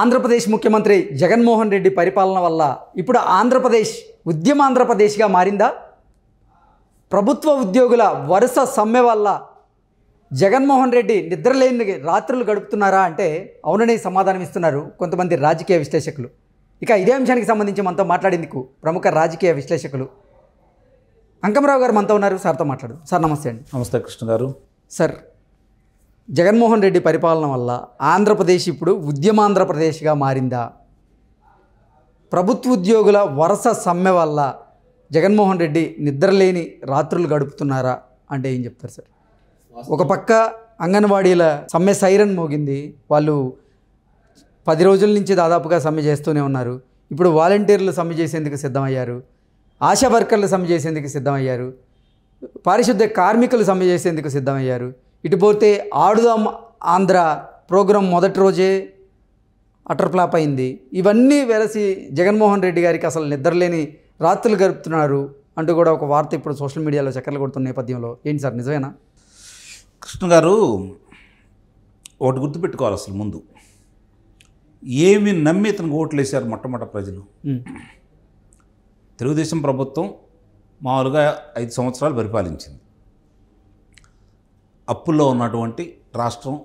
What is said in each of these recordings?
ఆంధ్రప్రదేశ్ ముఖ్యమంత్రి జగన్మోహన్ రెడ్డి పరిపాలన వల్ల ఇప్పుడు ఆంధ్రప్రదేశ్ ఉద్యమాంధ్రప్రదేశ్గా మారిందా ప్రభుత్వ ఉద్యోగుల వరుస సమ్మె వల్ల జగన్మోహన్ రెడ్డి నిద్రలేని రాత్రులు గడుపుతున్నారా అంటే అవుననే సమాధానం ఇస్తున్నారు కొంతమంది రాజకీయ విశ్లేషకులు ఇక ఇదే అంశానికి సంబంధించి మనతో మాట్లాడేందుకు ప్రముఖ రాజకీయ విశ్లేషకులు అంకమరావు గారు మనతో ఉన్నారు సార్తో మాట్లాడు సార్ నమస్తే అండి నమస్తే కృష్ణ గారు సార్ జగన్మోహన్ రెడ్డి పరిపాలన వల్ల ఆంధ్రప్రదేశ్ ఇప్పుడు ఉద్యమాంధ్రప్రదేశ్గా మారిందా ప్రభుత్వ ఉద్యోగుల వరుస సమ్మె వల్ల జగన్మోహన్ రెడ్డి నిద్రలేని రాత్రులు గడుపుతున్నారా అంటే ఏం చెప్తారు సార్ ఒక పక్క అంగన్వాడీల సమ్మె సైరన్ మోగింది వాళ్ళు పది రోజుల నుంచి దాదాపుగా సమ్మె చేస్తూనే ఉన్నారు ఇప్పుడు వాలంటీర్లు సమ్మె చేసేందుకు సిద్ధమయ్యారు ఆశా వర్కర్లు సమ్మె చేసేందుకు సిద్ధమయ్యారు పారిశుద్ధ్య కార్మికులు సమ్మె చేసేందుకు సిద్ధమయ్యారు ఇటు పోతే ఆడుదాం ఆంధ్ర ప్రోగ్రాం మొదటి రోజే అటర్ ఫ్లాప్ అయింది ఇవన్నీ వెలసి జగన్మోహన్ రెడ్డి గారికి అసలు నిద్రలేని రాత్రులు గడుపుతున్నారు అంటూ కూడా ఒక వార్త ఇప్పుడు సోషల్ మీడియాలో చక్కర్లు కొడుతున్న నేపథ్యంలో ఏంటి సార్ నిజమేనా కృష్ణ గారు ఒకటి గుర్తుపెట్టుకోవాలి అసలు ముందు ఏమి నమ్మి ఇతనికి ఓట్లు వేశారు మొట్టమొదటి ప్రజలు తెలుగుదేశం ప్రభుత్వం మామూలుగా ఐదు సంవత్సరాలు పరిపాలించింది అప్పుల్లో ఉన్నటువంటి రాష్ట్రం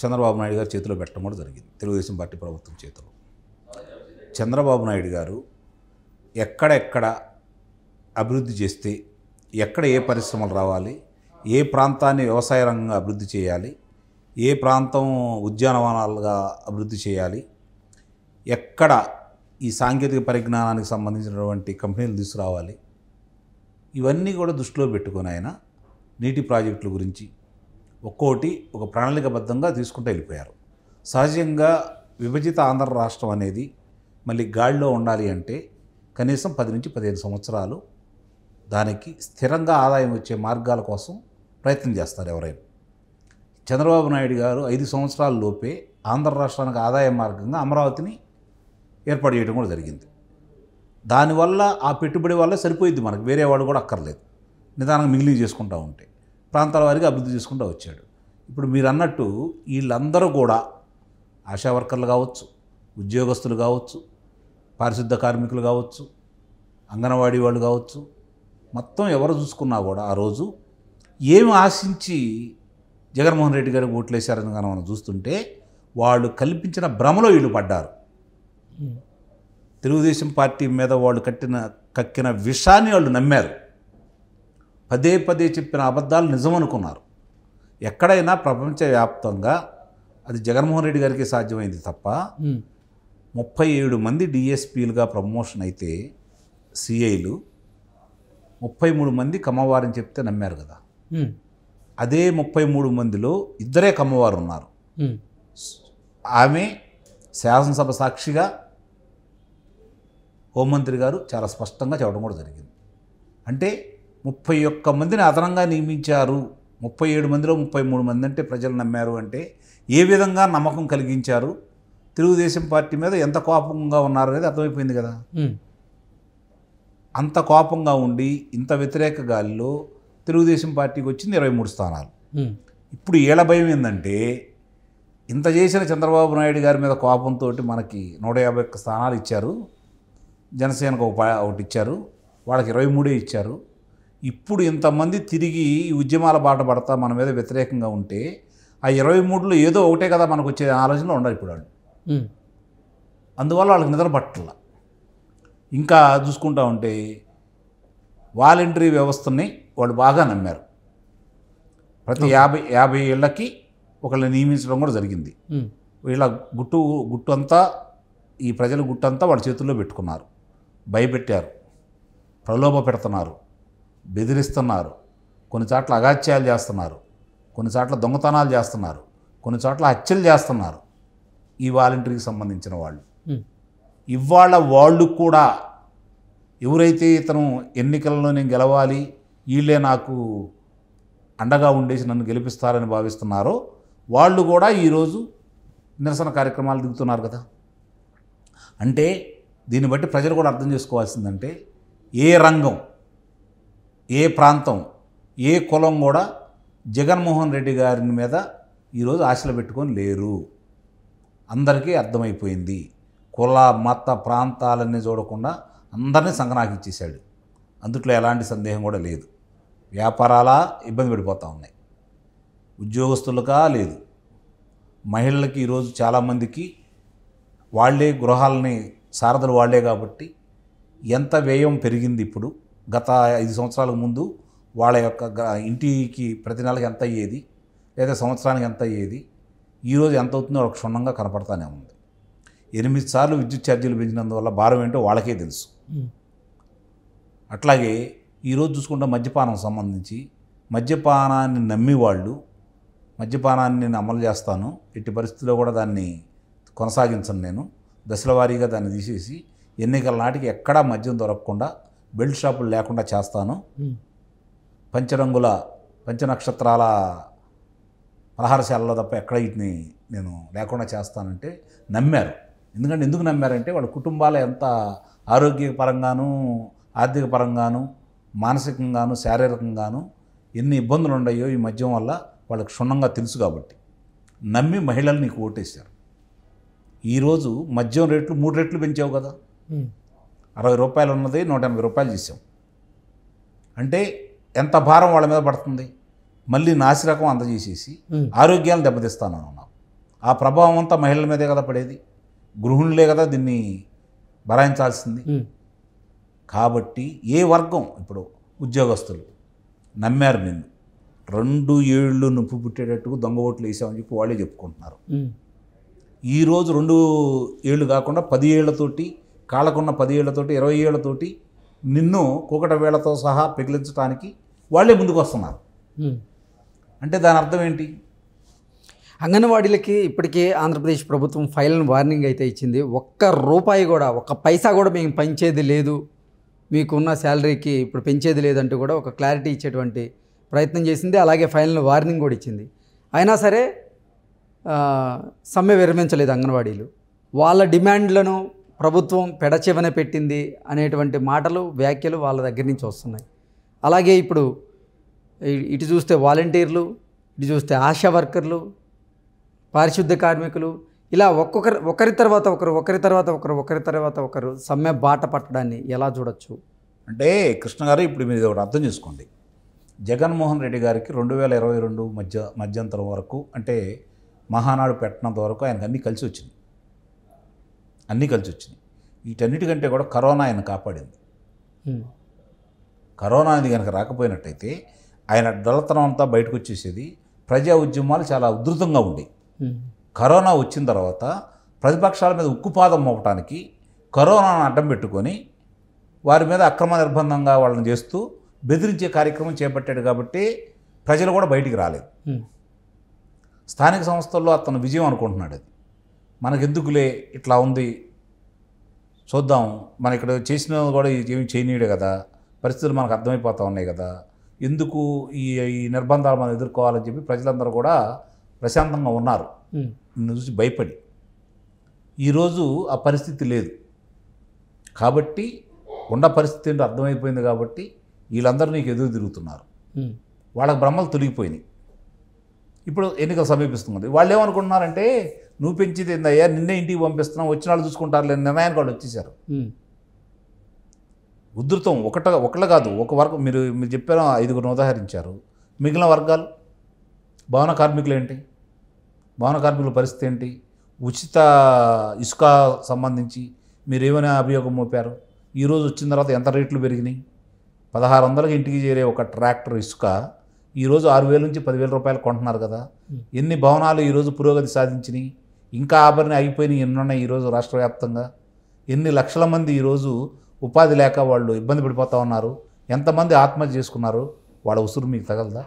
చంద్రబాబు నాయుడు గారి చేతిలో పెట్టడం కూడా జరిగింది తెలుగుదేశం పార్టీ ప్రభుత్వం చేతిలో చంద్రబాబు నాయుడు గారు ఎక్కడెక్కడ అభివృద్ధి చేస్తే ఎక్కడ ఏ పరిశ్రమలు రావాలి ఏ ప్రాంతాన్ని వ్యవసాయ రంగంగా అభివృద్ధి చేయాలి ఏ ప్రాంతం ఉద్యానవనాలుగా అభివృద్ధి చేయాలి ఎక్కడ ఈ సాంకేతిక పరిజ్ఞానానికి సంబంధించినటువంటి కంపెనీలు తీసుకురావాలి ఇవన్నీ కూడా దృష్టిలో పెట్టుకొని ఆయన నీటి ప్రాజెక్టుల గురించి ఒక్కోటి ఒక ప్రణాళికబద్ధంగా తీసుకుంటూ వెళ్ళిపోయారు సహజంగా విభజిత ఆంధ్ర రాష్ట్రం అనేది మళ్ళీ గాడిలో ఉండాలి అంటే కనీసం పది నుంచి పదిహేను సంవత్సరాలు దానికి స్థిరంగా ఆదాయం వచ్చే మార్గాల కోసం ప్రయత్నం చేస్తారు ఎవరైనా చంద్రబాబు నాయుడు గారు ఐదు సంవత్సరాల లోపే ఆంధ్ర రాష్ట్రానికి ఆదాయ మార్గంగా అమరావతిని ఏర్పాటు చేయడం కూడా జరిగింది దానివల్ల ఆ పెట్టుబడి వల్ల సరిపోయింది మనకు వేరే వాడు కూడా అక్కర్లేదు నిదానంగా మిగిలి చేసుకుంటూ ఉంటే ప్రాంతాల వారికి అభివృద్ధి చేసుకుంటూ వచ్చాడు ఇప్పుడు మీరు అన్నట్టు వీళ్ళందరూ కూడా ఆశా వర్కర్లు కావచ్చు ఉద్యోగస్తులు కావచ్చు పారిశుద్ధ కార్మికులు కావచ్చు అంగన్వాడీ వాళ్ళు కావచ్చు మొత్తం ఎవరు చూసుకున్నా కూడా ఆ రోజు ఏమి ఆశించి జగన్మోహన్ రెడ్డి గారికి ఓట్లేశారని కానీ మనం చూస్తుంటే వాళ్ళు కల్పించిన భ్రమలో వీళ్ళు పడ్డారు hmm. తెలుగుదేశం పార్టీ మీద వాళ్ళు కట్టిన కక్కిన విషాన్ని వాళ్ళు నమ్మారు పదే పదే చెప్పిన అబద్ధాలు నిజం అనుకున్నారు ఎక్కడైనా ప్రపంచవ్యాప్తంగా అది జగన్మోహన్ రెడ్డి గారికి సాధ్యమైంది తప్ప ముప్పై ఏడు మంది డిఎస్పీలుగా ప్రమోషన్ అయితే సిఐలు ముప్పై మూడు మంది కమ్మవారని చెప్తే నమ్మారు కదా అదే ముప్పై మూడు మందిలో ఇద్దరే కమ్మవారు ఉన్నారు ఆమె శాసనసభ సాక్షిగా హోంమంత్రి గారు చాలా స్పష్టంగా చెప్పడం కూడా జరిగింది అంటే ముప్పై ఒక్క మందిని అదనంగా నియమించారు ముప్పై ఏడు మందిలో ముప్పై మూడు మంది అంటే ప్రజలు నమ్మారు అంటే ఏ విధంగా నమ్మకం కలిగించారు తెలుగుదేశం పార్టీ మీద ఎంత కోపంగా ఉన్నారు అనేది అర్థమైపోయింది కదా అంత కోపంగా ఉండి ఇంత వ్యతిరేక గాలిలో తెలుగుదేశం పార్టీకి వచ్చింది ఇరవై మూడు స్థానాలు ఇప్పుడు ఏళ్ళ భయం ఏంటంటే ఇంత చేసిన చంద్రబాబు నాయుడు గారి మీద కోపంతో మనకి నూట యాభై ఒక్క స్థానాలు ఇచ్చారు జనసేనకు ఒక ఒకటి ఇచ్చారు వాళ్ళకి ఇరవై మూడే ఇచ్చారు ఇప్పుడు ఇంతమంది తిరిగి ఈ ఉద్యమాల బాట పడతా మన మీద వ్యతిరేకంగా ఉంటే ఆ ఇరవై మూడులో ఏదో ఒకటే కదా మనకు వచ్చే ఆలోచనలో ఉండాలి ఇప్పుడు వాళ్ళు అందువల్ల వాళ్ళకి నిద్ర పట్టల ఇంకా చూసుకుంటా ఉంటే వాలంటరీ వ్యవస్థని వాళ్ళు బాగా నమ్మారు ప్రతి యాభై యాభై ఏళ్ళకి ఒకళ్ళని నియమించడం కూడా జరిగింది వీళ్ళ గుట్టు గుట్టు అంతా ఈ ప్రజల గుట్టంతా వాళ్ళ చేతుల్లో పెట్టుకున్నారు భయపెట్టారు ప్రలోభ పెడుతున్నారు బెదిరిస్తున్నారు కొన్ని చోట్ల అగాత్యాలు చేస్తున్నారు కొన్ని చోట్ల దొంగతనాలు చేస్తున్నారు కొన్ని చోట్ల హత్యలు చేస్తున్నారు ఈ వాలంటీర్కి సంబంధించిన వాళ్ళు ఇవాళ వాళ్ళు కూడా ఎవరైతే ఇతను ఎన్నికల్లో నేను గెలవాలి వీళ్ళే నాకు అండగా ఉండేసి నన్ను గెలిపిస్తారని భావిస్తున్నారో వాళ్ళు కూడా ఈరోజు నిరసన కార్యక్రమాలు దిగుతున్నారు కదా అంటే దీన్ని బట్టి ప్రజలు కూడా అర్థం చేసుకోవాల్సిందంటే ఏ రంగం ఏ ప్రాంతం ఏ కులం కూడా జగన్మోహన్ రెడ్డి గారిని మీద ఈరోజు ఆశలు పెట్టుకొని లేరు అందరికీ అర్థమైపోయింది కుల మత ప్రాంతాలన్నీ చూడకుండా అందరినీ ఇచ్చేశాడు అందుట్లో ఎలాంటి సందేహం కూడా లేదు వ్యాపారాలా ఇబ్బంది పడిపోతూ ఉన్నాయి ఉద్యోగస్తులుగా లేదు మహిళలకి ఈరోజు చాలామందికి వాళ్లే గృహాలని సారథులు వాళ్లే కాబట్టి ఎంత వ్యయం పెరిగింది ఇప్పుడు గత ఐదు సంవత్సరాల ముందు వాళ్ళ యొక్క ఇంటికి ప్రతి నెలకి ఎంత అయ్యేది లేదా సంవత్సరానికి ఎంత అయ్యేది ఈరోజు ఎంత అవుతుందో ఒక క్షుణ్ణంగా కనపడతానే ఉంది ఎనిమిది సార్లు విద్యుత్ ఛార్జీలు పెంచినందువల్ల భారం ఏంటో వాళ్ళకే తెలుసు అట్లాగే ఈరోజు చూసుకుంటే మద్యపానం సంబంధించి మద్యపానాన్ని నమ్మి వాళ్ళు మద్యపానాన్ని నేను అమలు చేస్తాను ఎట్టి పరిస్థితుల్లో కూడా దాన్ని కొనసాగించను నేను దశల వారీగా దాన్ని తీసేసి ఎన్నికల నాటికి ఎక్కడా మద్యం దొరకకుండా బెల్ట్ షాపులు లేకుండా చేస్తాను పంచరంగుల పంచనక్షత్రాల పలహారశాలలో తప్ప ఎక్కడ వీటిని నేను లేకుండా చేస్తానంటే నమ్మారు ఎందుకంటే ఎందుకు నమ్మారంటే వాళ్ళ కుటుంబాలు ఎంత ఆరోగ్యపరంగాను ఆర్థిక పరంగాను మానసికంగాను శారీరకంగాను ఎన్ని ఇబ్బందులు ఉన్నాయో ఈ మద్యం వల్ల వాళ్ళకి క్షుణ్ణంగా తెలుసు కాబట్టి నమ్మి మహిళలు నీకు ఓటేశారు ఈరోజు మద్యం రేట్లు మూడు రెట్లు పెంచావు కదా అరవై రూపాయలు ఉన్నది నూట ఎనభై రూపాయలు చేసాం అంటే ఎంత భారం వాళ్ళ మీద పడుతుంది మళ్ళీ నాసిరకం అందజేసేసి ఆరోగ్యాన్ని దెబ్బతీస్తాను అన్నాం ఆ ప్రభావం అంతా మహిళల మీదే కదా పడేది గృహిణులే కదా దీన్ని భరాయించాల్సింది కాబట్టి ఏ వర్గం ఇప్పుడు ఉద్యోగస్తులు నమ్మారు నిన్ను రెండు ఏళ్ళు నొప్పి పుట్టేటట్టుకు దొంగ ఓట్లు వేసామని చెప్పి వాళ్ళే చెప్పుకుంటున్నారు ఈరోజు రెండు ఏళ్ళు కాకుండా పది ఏళ్లతోటి కాళ్ళకున్న పది ఏళ్లతోటి ఇరవై ఏళ్లతోటి నిన్ను కూకట వేళ్లతో సహా పెగిలించడానికి వాళ్ళే ముందుకు వస్తున్నారు అంటే దాని అర్థం ఏంటి అంగన్వాడీలకి ఇప్పటికే ఆంధ్రప్రదేశ్ ప్రభుత్వం ఫైనల్ వార్నింగ్ అయితే ఇచ్చింది ఒక్క రూపాయి కూడా ఒక్క పైసా కూడా మేము పెంచేది లేదు మీకున్న శాలరీకి ఇప్పుడు పెంచేది లేదంటూ కూడా ఒక క్లారిటీ ఇచ్చేటువంటి ప్రయత్నం చేసింది అలాగే ఫైనల్ వార్నింగ్ కూడా ఇచ్చింది అయినా సరే సమ్మె విరమించలేదు అంగన్వాడీలు వాళ్ళ డిమాండ్లను ప్రభుత్వం పెడచెవన పెట్టింది అనేటువంటి మాటలు వ్యాఖ్యలు వాళ్ళ దగ్గర నుంచి వస్తున్నాయి అలాగే ఇప్పుడు ఇటు చూస్తే వాలంటీర్లు ఇటు చూస్తే ఆశా వర్కర్లు పారిశుద్ధ కార్మికులు ఇలా ఒక్కొక్కరి ఒకరి తర్వాత ఒకరు ఒకరి తర్వాత ఒకరు ఒకరి తర్వాత ఒకరు సమ్మె బాట పట్టడాన్ని ఎలా చూడొచ్చు అంటే కృష్ణ గారు ఇప్పుడు మీరు ఒకటి అర్థం చేసుకోండి జగన్మోహన్ రెడ్డి గారికి రెండు వేల ఇరవై రెండు మధ్య మధ్యంతరం వరకు అంటే మహానాడు పెట్టినంత వరకు ఆయనకు అన్నీ కలిసి వచ్చింది అన్నీ కలిసి వచ్చినాయి వీటన్నిటికంటే కూడా కరోనా ఆయన కాపాడింది కరోనా అనేది కనుక రాకపోయినట్టయితే ఆయన దళతనం అంతా బయటకు వచ్చేసేది ప్రజా ఉద్యమాలు చాలా ఉధృతంగా ఉండేవి కరోనా వచ్చిన తర్వాత ప్రతిపక్షాల మీద ఉక్కుపాదం మోపటానికి కరోనాను అడ్డం పెట్టుకొని వారి మీద అక్రమ నిర్బంధంగా వాళ్ళని చేస్తూ బెదిరించే కార్యక్రమం చేపట్టాడు కాబట్టి ప్రజలు కూడా బయటికి రాలేదు స్థానిక సంస్థల్లో అతను విజయం అనుకుంటున్నాడు అది మనకెందుకులే ఇట్లా ఉంది చూద్దాం మన ఇక్కడ చేసిన కూడా ఏమి చేయనీయడు కదా పరిస్థితులు మనకు అర్థమైపోతూ ఉన్నాయి కదా ఎందుకు ఈ ఈ నిర్బంధాలు మనం ఎదుర్కోవాలని చెప్పి ప్రజలందరూ కూడా ప్రశాంతంగా ఉన్నారు చూసి భయపడి ఈరోజు ఆ పరిస్థితి లేదు కాబట్టి ఉన్న పరిస్థితి ఏంటో అర్థమైపోయింది కాబట్టి వీళ్ళందరూ నీకు ఎదురు తిరుగుతున్నారు వాళ్ళకి బ్రహ్మలు తొలగిపోయినాయి ఇప్పుడు ఎన్నికలు సమీపిస్తుంది వాళ్ళు ఏమనుకుంటున్నారంటే నువ్వు పెంచింది ఏందయ్యా నిన్నే ఇంటికి పంపిస్తున్నాం వచ్చిన వాళ్ళు చూసుకుంటారులే నిర్ణయానికి వాళ్ళు వచ్చేసారు ఉధృతం ఒకట ఒకళ్ళ కాదు ఒక వర్గం మీరు మీరు చెప్పారు ఐదుగురు ఉదాహరించారు మిగిలిన వర్గాలు భవన కార్మికులు ఏంటి భవన కార్మికుల పరిస్థితి ఏంటి ఉచిత ఇసుక సంబంధించి మీరు ఏమైనా అభియోగం మోపారు ఈరోజు వచ్చిన తర్వాత ఎంత రేట్లు పెరిగినాయి పదహారు వందలకి ఇంటికి చేరే ఒక ట్రాక్టర్ ఇసుక ఈరోజు ఆరు వేల నుంచి పదివేల రూపాయలు కొంటున్నారు కదా ఎన్ని భవనాలు ఈరోజు పురోగతి సాధించినాయి ఇంకా ఆభరణ అయిపోయినాయి ఎన్నున్నాయి ఈరోజు రాష్ట్ర వ్యాప్తంగా ఎన్ని లక్షల మంది ఈరోజు ఉపాధి లేక వాళ్ళు ఇబ్బంది పడిపోతూ ఉన్నారు ఎంతమంది ఆత్మహత్య చేసుకున్నారు వాళ్ళ ఉసురు మీకు తగలదా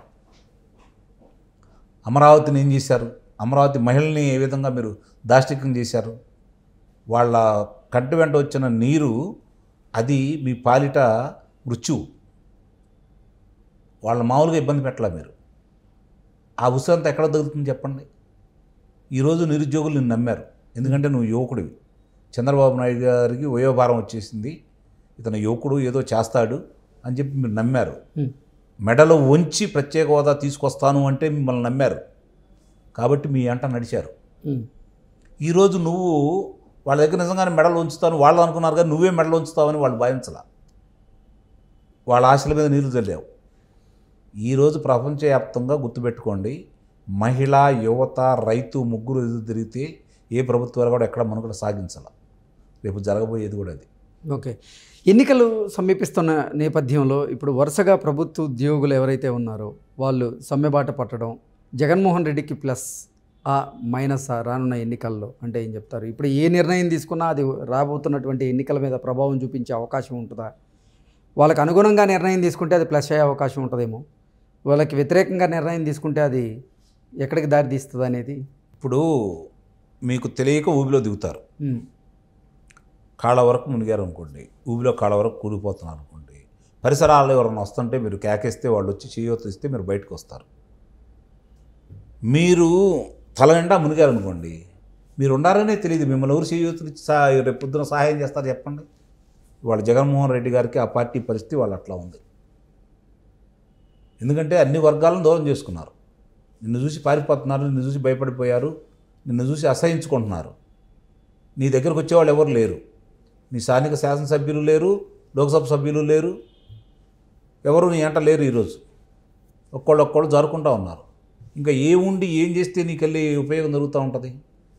అమరావతిని ఏం చేశారు అమరావతి మహిళల్ని ఏ విధంగా మీరు దాష్టికం చేశారు వాళ్ళ కంటి వెంట వచ్చిన నీరు అది మీ పాలిట మృత్యువు వాళ్ళ మామూలుగా ఇబ్బంది పెట్టాల మీరు ఆ అంతా ఎక్కడ దొరుకుతుంది చెప్పండి ఈరోజు నిరుద్యోగులు నిన్ను నమ్మారు ఎందుకంటే నువ్వు యువకుడివి చంద్రబాబు నాయుడు గారికి వయోభారం వచ్చేసింది ఇతను యువకుడు ఏదో చేస్తాడు అని చెప్పి మీరు నమ్మారు మెడలో వంచి ప్రత్యేక హోదా తీసుకొస్తాను అంటే మిమ్మల్ని నమ్మారు కాబట్టి మీ అంట నడిచారు ఈరోజు నువ్వు వాళ్ళ దగ్గర నిజంగానే మెడలు ఉంచుతాను వాళ్ళు అనుకున్నారు కానీ నువ్వే మెడలు ఉంచుతావని వాళ్ళు భావించాల వాళ్ళ ఆశల మీద నీళ్లు చల్లావు ఈరోజు ప్రపంచవ్యాప్తంగా గుర్తుపెట్టుకోండి మహిళ యువత రైతు ముగ్గురు ఎదురు తిరిగితే ఏ ప్రభుత్వాలు కూడా ఎక్కడ మనుగడ సాగించాల రేపు జరగబోయేది కూడా అది ఓకే ఎన్నికలు సమీపిస్తున్న నేపథ్యంలో ఇప్పుడు వరుసగా ప్రభుత్వ ఉద్యోగులు ఎవరైతే ఉన్నారో వాళ్ళు సమ్మెబాట పట్టడం జగన్మోహన్ రెడ్డికి ప్లస్ ఆ మైనస్ రానున్న ఎన్నికల్లో అంటే ఏం చెప్తారు ఇప్పుడు ఏ నిర్ణయం తీసుకున్నా అది రాబోతున్నటువంటి ఎన్నికల మీద ప్రభావం చూపించే అవకాశం ఉంటుందా వాళ్ళకు అనుగుణంగా నిర్ణయం తీసుకుంటే అది ప్లస్ అయ్యే అవకాశం ఉంటుందేమో వాళ్ళకి వ్యతిరేకంగా నిర్ణయం తీసుకుంటే అది ఎక్కడికి దారి తీస్తుంది అనేది ఇప్పుడు మీకు తెలియక ఊబిలో దిగుతారు కాళ్ళ వరకు మునిగారు అనుకోండి ఊబిలో కాళ్ళ వరకు కూలిపోతున్నారు అనుకోండి పరిసరాలు ఎవరైనా వస్తుంటే మీరు కేకేస్తే వాళ్ళు వచ్చి చేయొత్తు ఇస్తే మీరు బయటకు వస్తారు మీరు తల నిండా మునిగారు అనుకోండి మీరు ఉండారనే తెలియదు మిమ్మల్ని ఎవరు చేయొత్తు రేపు పొద్దున సహాయం చేస్తారు చెప్పండి వాళ్ళ జగన్మోహన్ రెడ్డి గారికి ఆ పార్టీ పరిస్థితి వాళ్ళు అట్లా ఉంది ఎందుకంటే అన్ని వర్గాలను దూరం చేసుకున్నారు నిన్ను చూసి పారిపోతున్నారు నిన్ను చూసి భయపడిపోయారు నిన్ను చూసి అసహించుకుంటున్నారు నీ దగ్గరకు వచ్చేవాళ్ళు ఎవరు లేరు నీ స్థానిక శాసనసభ్యులు లేరు లోక్సభ సభ్యులు లేరు ఎవరు నీ ఎంట లేరు ఈరోజు ఒక్కళ్ళు జరుకుంటూ ఉన్నారు ఇంకా ఏ ఉండి ఏం చేస్తే నీకెళ్ళి ఉపయోగం జరుగుతూ ఉంటుంది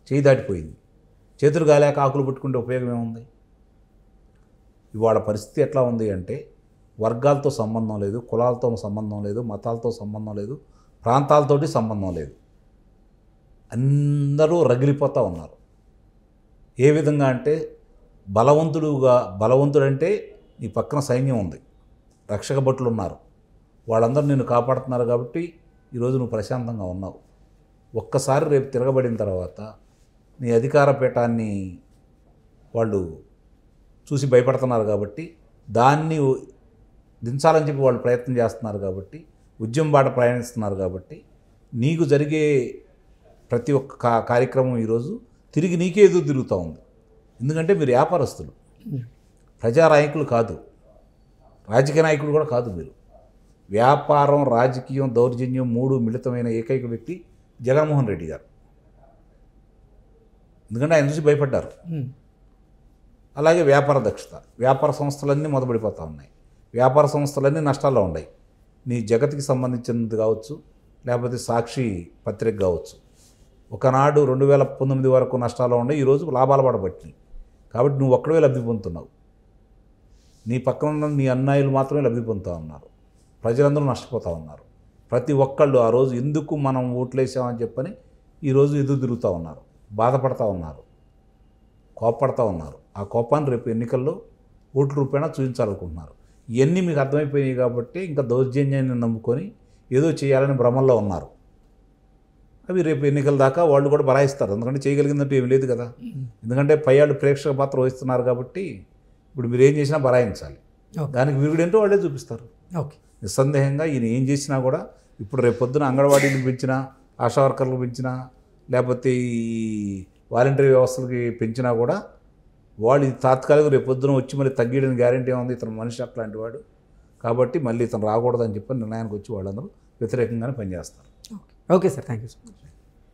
చేయి దాటిపోయింది చేతులు గాలేక ఆకులు పెట్టుకుంటే ఉపయోగం ఏముంది ఇవాళ పరిస్థితి ఎట్లా ఉంది అంటే వర్గాలతో సంబంధం లేదు కులాలతో సంబంధం లేదు మతాలతో సంబంధం లేదు ప్రాంతాలతోటి సంబంధం లేదు అందరూ రగిలిపోతూ ఉన్నారు ఏ విధంగా అంటే బలవంతుడుగా బలవంతుడంటే నీ పక్కన సైన్యం ఉంది రక్షక భటులు ఉన్నారు వాళ్ళందరూ నిన్ను కాపాడుతున్నారు కాబట్టి ఈరోజు నువ్వు ప్రశాంతంగా ఉన్నావు ఒక్కసారి రేపు తిరగబడిన తర్వాత నీ అధికార పీఠాన్ని వాళ్ళు చూసి భయపడుతున్నారు కాబట్టి దాన్ని దించాలని చెప్పి వాళ్ళు ప్రయత్నం చేస్తున్నారు కాబట్టి ఉద్యమం బాట ప్రయాణిస్తున్నారు కాబట్టి నీకు జరిగే ప్రతి ఒక్క కా కార్యక్రమం ఈరోజు తిరిగి నీకే ఎదురు తిరుగుతూ ఉంది ఎందుకంటే మీరు వ్యాపారస్తులు ప్రజా నాయకులు కాదు రాజకీయ నాయకులు కూడా కాదు మీరు వ్యాపారం రాజకీయం దౌర్జన్యం మూడు మిళితమైన ఏకైక వ్యక్తి జగన్మోహన్ రెడ్డి గారు ఎందుకంటే ఆయన నుంచి భయపడ్డారు అలాగే వ్యాపార దక్షత వ్యాపార సంస్థలన్నీ మొదపడిపోతూ ఉన్నాయి వ్యాపార సంస్థలన్నీ నష్టాల్లో ఉన్నాయి నీ జగత్కి సంబంధించినది కావచ్చు లేకపోతే సాక్షి పత్రిక కావచ్చు ఒకనాడు రెండు వేల పంతొమ్మిది వరకు నష్టాలు ఉండే ఈరోజు లాభాలు పడబట్టినాయి కాబట్టి నువ్వు ఒక్కడే లబ్ధి పొందుతున్నావు నీ పక్కన ఉన్న నీ అన్నాయులు మాత్రమే లబ్ధి పొందుతూ ఉన్నారు ప్రజలందరూ నష్టపోతూ ఉన్నారు ప్రతి ఒక్కళ్ళు ఆ రోజు ఎందుకు మనం ఓట్లేసామని చెప్పని ఈరోజు ఎదురు తిరుగుతూ ఉన్నారు బాధపడతా ఉన్నారు కోపపడతా ఉన్నారు ఆ కోపాన్ని రేపు ఎన్నికల్లో ఓట్ల రూపేణా చూపించాలనుకుంటున్నారు ఇవన్నీ మీకు అర్థమైపోయినాయి కాబట్టి ఇంకా దౌర్జన్యాన్ని నమ్ముకొని ఏదో చేయాలని భ్రమల్లో ఉన్నారు అవి రేపు ఎన్నికల దాకా వాళ్ళు కూడా బలాయిస్తారు ఎందుకంటే చేయగలిగిందంటే ఏమి లేదు కదా ఎందుకంటే పై వాళ్ళు ప్రేక్షక పాత్ర వహిస్తున్నారు కాబట్టి ఇప్పుడు మీరు ఏం చేసినా బలాయించాలి దానికి ఏంటో వాళ్ళే చూపిస్తారు ఓకే నిస్సందేహంగా ఈయన ఏం చేసినా కూడా ఇప్పుడు రేపు పొద్దున అంగన్వాడీని పెంచినా ఆశా వర్కర్లు పెంచినా లేకపోతే ఈ వాలంటరీ వ్యవస్థలకి పెంచినా కూడా వాళ్ళు ఇది తాత్కాలిక రేపొద్దున వచ్చి మళ్ళీ తగ్గియడానికి గ్యారంటీ ఉంది ఇతను మనిషి అట్లాంటి వాడు కాబట్టి మళ్ళీ ఇతను రాకూడదని చెప్పి నిర్ణయానికి వచ్చి వాళ్ళందరూ వ్యతిరేకంగానే పనిచేస్తారు okay sir thank you so much